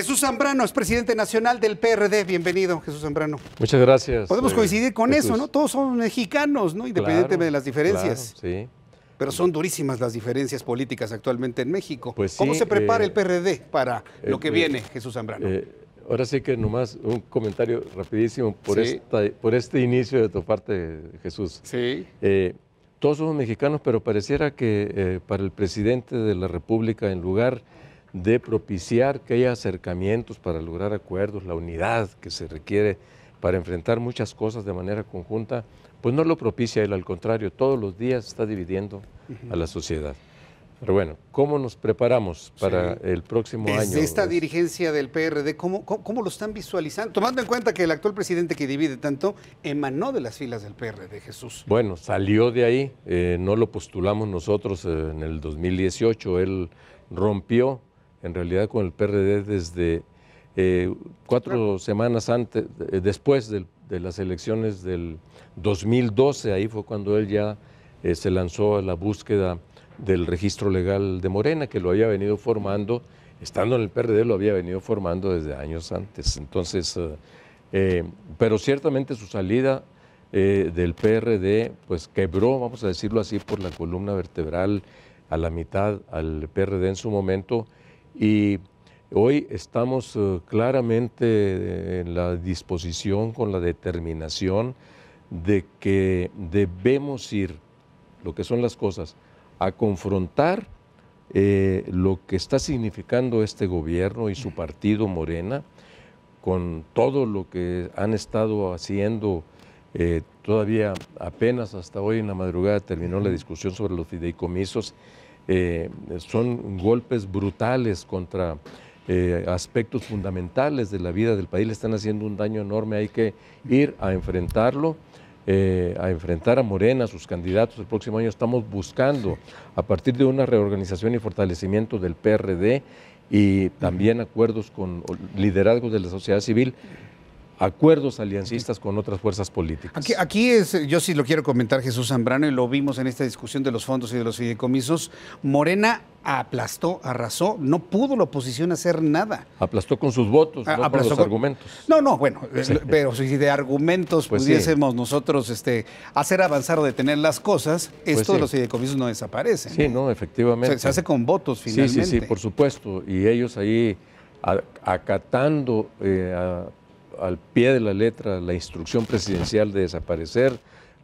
Jesús Zambrano es presidente nacional del PRD. Bienvenido, Jesús Zambrano. Muchas gracias. Podemos eh, coincidir con eso, ¿no? Todos somos mexicanos, ¿no? Independientemente de las diferencias. sí. Pero son durísimas las diferencias políticas actualmente en México. Pues ¿Cómo se prepara eh, el PRD para eh, lo que viene, Jesús Zambrano? ahora sí que nomás un comentario rapidísimo por, por este inicio de tu parte, Jesús. Sí. todos somos mexicanos, pero pareciera que para el presidente de la República, en lugar de propiciar que haya acercamientos para lograr acuerdos, la unidad que se requiere para enfrentar muchas cosas de manera conjunta, pues no lo propicia él, al contrario, todos los días está dividiendo a la sociedad. Pero bueno, ¿cómo nos preparamos para el próximo año? esta dirigencia del PRD, ¿cómo, ¿cómo, lo están visualizando? Tomando en cuenta que el actual presidente que divide tanto emanó de las filas del PRD, Jesús. Bueno, salió de ahí, eh, no lo postulamos nosotros eh, en el 2018, él rompió en realidad con el PRD desde eh, cuatro semanas antes, eh, después de, las elecciones del 2012, ahí fue cuando él ya eh, se lanzó a la búsqueda del registro legal de Morena, que lo había venido formando, estando en el PRD lo había venido formando desde años antes. Entonces, pero ciertamente su salida del PRD, pues quebró, vamos a decirlo así, por la columna vertebral a la mitad al PRD en su momento y hoy estamos eh, claramente eh, en la disposición, con la determinación de que debemos ir, lo que son las cosas, a confrontar eh, lo que está significando este gobierno y su partido Morena con todo lo que han estado haciendo todavía apenas hasta hoy en la madrugada terminó la discusión sobre los fideicomisos eh, son golpes brutales contra eh, aspectos fundamentales de la vida del país, le están haciendo un daño enorme, hay que ir a enfrentarlo. Eh, a enfrentar a Morena, a sus candidatos. El próximo año estamos buscando, a partir de una reorganización y fortalecimiento del PRD y también acuerdos con liderazgos de la sociedad civil, acuerdos aliancistas con otras fuerzas políticas. Aquí, es, yo sí lo quiero comentar, Jesús Zambrano, y lo vimos en esta discusión de los fondos y de los fideicomisos. Morena aplastó, arrasó, no pudo la oposición hacer nada. Aplastó con sus votos, ah, con sus argumentos. No, no, bueno, eh, pero si de argumentos pues pudiésemos nosotros este, hacer avanzar o detener las cosas, pues esto de los fideicomisos no desaparece. Sí, no, efectivamente. Se, hace con votos finalmente. Sí, sí, sí, por supuesto. Y ellos ahí acatando eh, a al pie de la letra la instrucción presidencial de desaparecer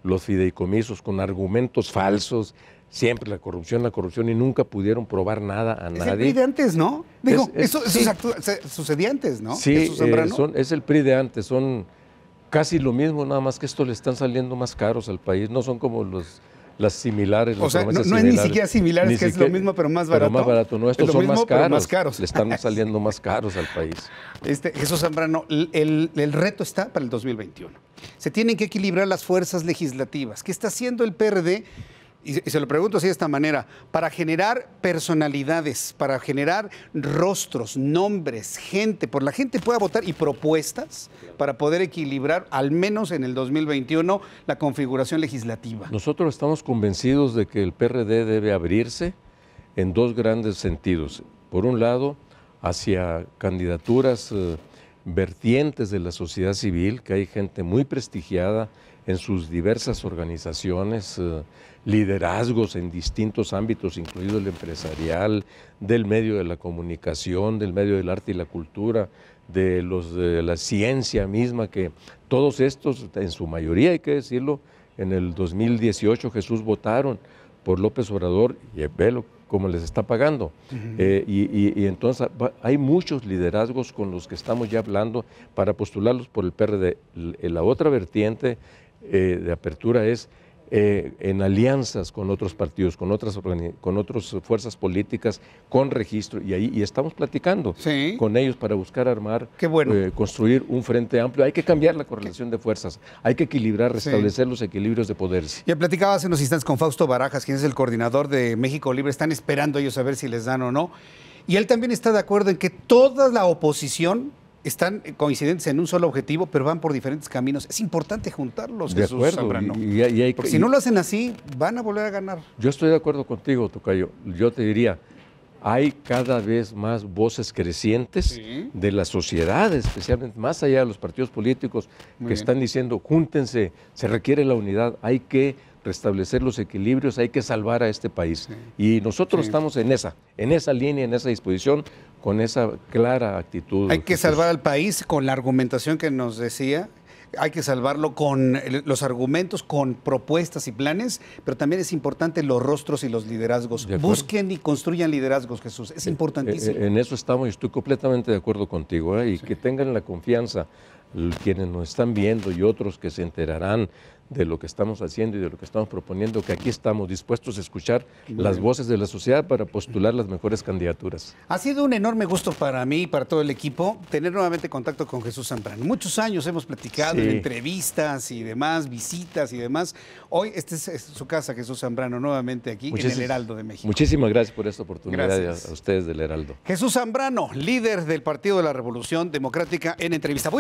los fideicomisos con argumentos falsos, siempre la corrupción, la corrupción, y nunca pudieron probar nada a es nadie. El PRI de antes, ¿no? Digo, eso, antes, ¿no? Sí, eh, es el PRI de antes, son casi lo mismo, nada más que esto le están saliendo más caros al país, no son como los las similares. O no, es ni siquiera similares, que es lo mismo, pero más barato. Pero más barato, no, estos son más, caros, Le están saliendo más caros al país. Este, Jesús Zambrano, el, reto está para el 2021. Se tienen que equilibrar las fuerzas legislativas. ¿Qué está haciendo el PRD? y, se lo pregunto así de esta manera, para generar personalidades, para generar rostros, nombres, gente, por la gente pueda votar y propuestas para poder equilibrar, al menos en el 2021, la configuración legislativa. Nosotros estamos convencidos de que el PRD debe abrirse en dos grandes sentidos. Por un lado, hacia candidaturas eh, vertientes de la sociedad civil, que hay gente muy prestigiada en sus diversas organizaciones, eh, liderazgos en distintos ámbitos, incluido el empresarial, del medio de la comunicación, del medio del arte y la cultura, de, los, de la ciencia misma, que todos estos, en su mayoría hay que decirlo, en el 2018 Jesús votaron por López Obrador y eh, velo como les está pagando. Eh, y, y, y, entonces ah, hay muchos liderazgos con los que estamos ya hablando para postularlos por el PRD. La otra vertiente eh, de apertura es eh, en alianzas con otros partidos, con otras, con otras fuerzas políticas, con registro, y ahí estamos platicando con ellos para buscar armar, eh, construir un frente amplio. Hay que cambiar la correlación de fuerzas, hay que equilibrar, restablecer los equilibrios de poderes. Ya platicaba hace unos instantes con Fausto Barajas, quien es el coordinador de México Libre, están esperando ellos a ver si les dan o no. Y él también está de acuerdo en que toda la oposición están eh, coincidentes en un solo objetivo, pero van por diferentes caminos. Es importante juntarlos, de Porque si no lo hacen así, van a volver a ganar. Yo estoy de acuerdo contigo, Tocayo. Yo te diría, hay cada vez más voces crecientes de la sociedad, especialmente más allá de los partidos políticos, que están diciendo, júntense, se requiere la unidad, hay que restablecer los equilibrios, hay que salvar a este país. Y nosotros estamos en esa, en esa línea, en esa disposición, con esa clara actitud. Hay que salvar al país con la argumentación que nos decía. Hay que salvarlo con los argumentos, con propuestas y planes, pero también es importante los rostros y los liderazgos. Busquen y construyan liderazgos, Jesús. Es eh, eh, importantísimo. En eso estamos y estoy completamente de acuerdo contigo. ¿eh? Y que tengan la confianza quienes nos están viendo y otros que se enterarán de lo que estamos haciendo y de lo que estamos proponiendo, que aquí estamos dispuestos a escuchar las voces de la sociedad para postular las mejores candidaturas. Ha sido un enorme gusto para mí y para todo el equipo tener nuevamente contacto con Jesús Zambrano. Muchos años hemos platicado en entrevistas y demás, visitas y demás. Hoy esta es, su casa, Jesús Zambrano, nuevamente aquí en el Heraldo de México. Muchísimas gracias por esta oportunidad a ustedes del Heraldo. Jesús Zambrano, líder del Partido de la Revolución Democrática en entrevista.